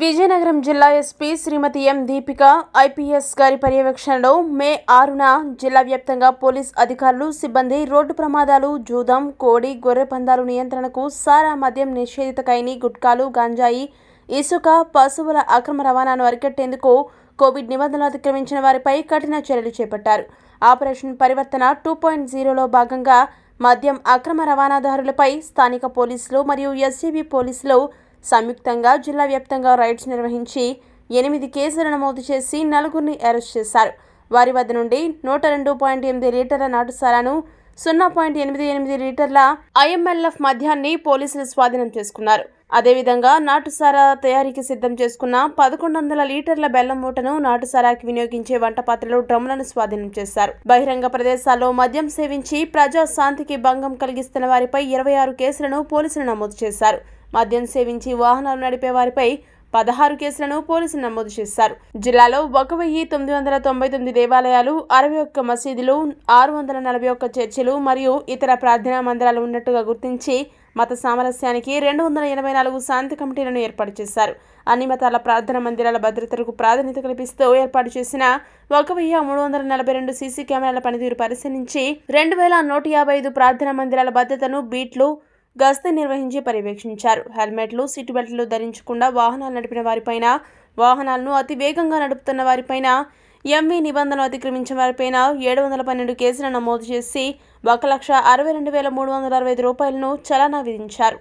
విజయనగరం జిల్లా SP Srimati M Deepika IPS గారి పర్యవేక్షణలో మే ఆరున జిల్లా వ్యాప్తంగా పోలీస్ అధికారులు సిబ్బంది రోడ్డు ప్రమాదాలు జూదం కోడి గొర్రె పందాలు నియంత్రణకు సారా మద్యం నిషేధిత కైని గుట్కాలు గంజాయి ఇసుక పశువుల అక్రమ రవాణాను అరికట్టేందుకు కోవిడ్ నిబంధనలు అతిక్రమించిన వారిపై కఠిన చర్యలు చేపట్టారు ఆపరేషన్ పరివర్తన టూ పాయింట్ జీరోలో భాగంగా మద్యం అక్రమ రవాణాదారులపై స్థానిక పోలీసులు మరియు ఎస్సీబీ పోలీసులు సంయుక్తంగా జిల్లా వ్యాప్తంగా రైడ్స్ నిర్వహించి ఎనిమిది కేసులు నమోదు చేసి నలుగురిని అరెస్ట్ చేశారు వారి వద్ద నుండి నూట రెండు పాయింట్ ఎనిమిది లీటర్ల నాటుసారాను సున్నా పాయింట్ ఎనిమిది ఎనిమిది లీటర్ల ఐఎంఎల్ఎఫ్ మద్యాన్ని పోలీసులు స్వాధీనం చేసుకున్నారు అదేవిధంగా నాటుసారా తయారీకి సిద్ధం చేసుకున్న పదకొండు వందల లీటర్ల బెల్లం మూటను నాటుసారాకి వినియోగించే వంట పాత్రలు డ్రమ్లను స్వాధీనం చేశారు బహిరంగ ప్రదేశాల్లో మద్యం సేవించి ప్రజా శాంతికి భంగం కలిగిస్తున్న వారిపై ఇరవై ఆరు కేసులను పోలీసులు నమోదు చేశారు మద్యం సేవించి వాహనాలు నడిపే వారిపై పదహారు కేసులను పోలీసులు నమోదు చేశారు జిల్లాలో ఒక వెయ్యి తొమ్మిది వందల తొంభై తొమ్మిది దేవాలయాలు అరవై ఒక్క మసీదులు ఆరు వందల నలభై ఒక్క చర్చిలు మరియు ఇతర ప్రార్థనా మందిరాలు ఉన్నట్టుగా గుర్తించి మత సామరస్యానికి రెండు వందల ఎనభై నాలుగు శాంతి కమిటీలను ఏర్పాటు చేశారు అన్ని మతాల ప్రార్థన మందిరాల భద్రతలకు ప్రాధాన్యత కల్పిస్తూ ఏర్పాటు చేసిన ఒక వెయ్యి మూడు వందల నలభై రెండు సీసీ కెమెరాల పనితీరు పరిశీలించి రెండు వేల నూట యాభై ఐదు ప్రార్థనా మందిరాల భద్రతను బీట్లు గస్తీ నిర్వహించి పర్యవేక్షించారు హెల్మెట్లు సీటు బెల్ట్లు ధరించకుండా వాహనాలు నడిపిన వారిపైన వాహనాలను అతి వేగంగా నడుపుతున్న వారిపైన ఎంవి నిబంధనలు అతిక్రమించిన వారిపైన ఏడు వందల పన్నెండు కేసులను నమోదు చేసి ఒక లక్ష అరవై రెండు వేల మూడు వందల అరవై ఐదు రూపాయలను చలానా విధించారు